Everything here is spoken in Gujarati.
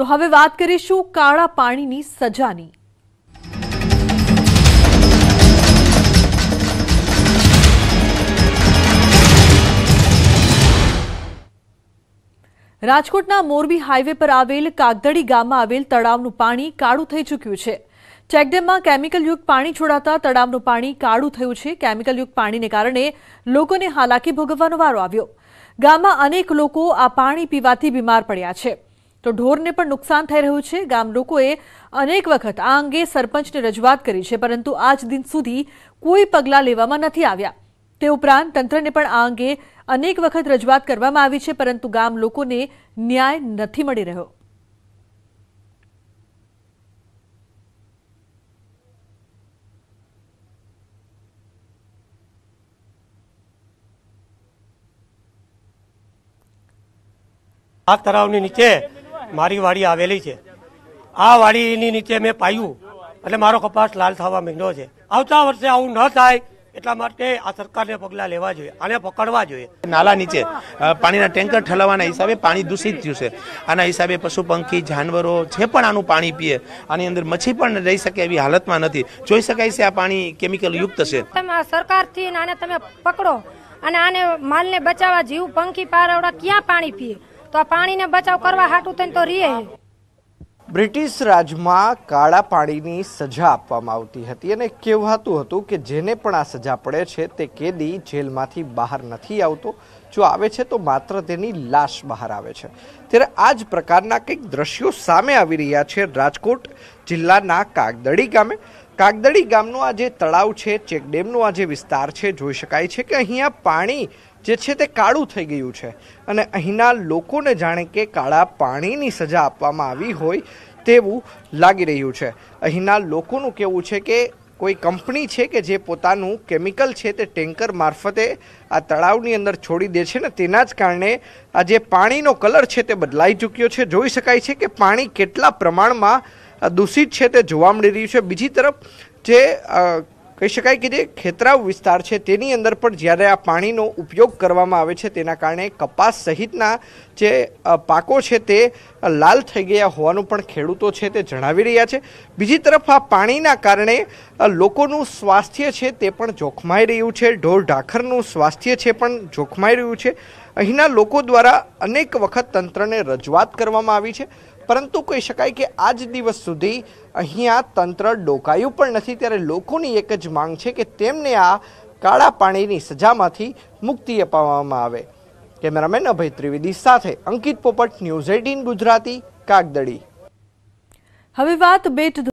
તો હવે વાત કરીશું કાળા પાણીની સજાની રાજકોટના મોરબી હાઈવે પર આવેલ કાગદડી ગામમાં આવેલ તળાવનું પાણી કાળું થઈ ચૂક્યું છે ચેકડેમમાં કેમિકલયુક્ત પાણી છોડાતા તળાવનું પાણી કાળું થયું છે કેમિકલયુક્ત પાણીને કારણે લોકોને હાલાકી ભોગવવાનો વારો આવ્યો ગામમાં અનેક લોકો આ પાણી પીવાથી બીમાર પડ્યા છે તો ઢોરને પણ નુકસાન થઈ રહ્યું છે ગામ લોકોએ અનેક વખત આ અંગે સરપંચને રજૂઆત કરી છે પરંતુ આજ દિન સુધી કોઈ પગલાં લેવામાં નથી આવ્યા તે ઉપરાંત તંત્રને પણ આ અંગે અનેક વખત રજૂઆત કરવામાં આવી છે પરંતુ ગામ લોકોને ન્યાય નથી મળી રહ્યો હાથ તળાવની નીચે મારી વાડી આવેલી છે આ વાડીની નીચે મેં પાયું એટલે મારો કપાસ લાલ થવા મીંડો છે આવતા વર્ષે આવું ન થાય એટલા માટે આ સરકારને પગલાં લેવા જોઈએ આને પકડવા જોઈએ નાલા નીચે પાણીના ટેન્કર ઠલાવવાના હિસાબે પાણી દૂષિત થયું છે આના હિસાબે પશુ પંખી જાનવરો જે પણ આનું પાણી પીએ આની અંદર મચ્છી પણ રહી શકે એવી હાલતમાં નથી જોઈ શકાય છે આ પાણી કેમિકલ યુક્ત છે તમે સરકારથી આને તમે પકડો અને આને માલને બચાવવા જીવ પંખી પારવડા ક્યાં પાણી પીએ તો આ પાણીને બચાવ કરવા હાટું થઈને તો રીએ બ્રિટિશ રાજમાં કાળા પાણીની સજા આપવામાં આવતી હતી અને કહેવાતું હતું કે જેને પણ આ સજા પડે છે તે કેદી જેલમાંથી બહાર નથી આવતો જો આવે છે તો માત્ર તેની લાશ બહાર આવે છે ત્યારે આ જ પ્રકારના કંઈક દ્રશ્યો સામે આવી રહ્યા છે રાજકોટ જિલ્લાના કાગદડી ગામે કાગદડી ગામનું આ જે તળાવ છે ચેકડેમનો આ જે વિસ્તાર છે જોઈ શકાય છે કે અહીંયા પાણી જે છે તે કાળું થઈ ગયું છે અને અહીંના લોકોને જાણે કે કાળા પાણીની સજા આપવામાં આવી હોય તેવું લાગી રહ્યું છે અહીંના લોકોનું કહેવું છે કે કોઈ કંપની છે કે જે પોતાનું કેમિકલ છે તે ટેન્કર મારફતે આ તળાવની અંદર છોડી દે છે ને તેના જ કારણે આ જે પાણીનો કલર છે તે બદલાઈ ચૂક્યો છે જોઈ શકાય છે કે પાણી કેટલા પ્રમાણમાં દૂષિત છે તે જોવા મળી રહ્યું છે બીજી તરફ જે કહી શકાય કે જે ખેતરાવ વિસ્તાર છે તેની અંદર પણ જ્યારે આ પાણીનો ઉપયોગ કરવામાં આવે છે તેના કારણે કપાસ સહિતના જે પાકો છે તે લાલ થઈ ગયા હોવાનું પણ ખેડૂતો છે તે જણાવી રહ્યા છે બીજી તરફ આ પાણીના કારણે લોકોનું સ્વાસ્થ્ય છે તે પણ જોખમાઈ રહ્યું છે ઢોર ઢાખરનું સ્વાસ્થ્ય છે પણ જોખમાઈ રહ્યું છે અહીંના લોકો દ્વારા અનેક વખત તંત્રને રજૂઆત કરવામાં આવી છે પરંતુ કહી શકાય કે આજ દિવસ સુધી અહીંયા તંત્ર ડોકાયું પણ નથી ત્યારે લોકોની એક જ માંગ છે કે તેમને આ કાળા પાણીની સજામાંથી મુક્તિ અપાવવામાં આવે કેમેરામેન અભય ત્રિવેદી સાથે અંકિત પોપટ ન્યૂઝ એટીન ગુજરાતી કાગદડી હવે વાત બેટ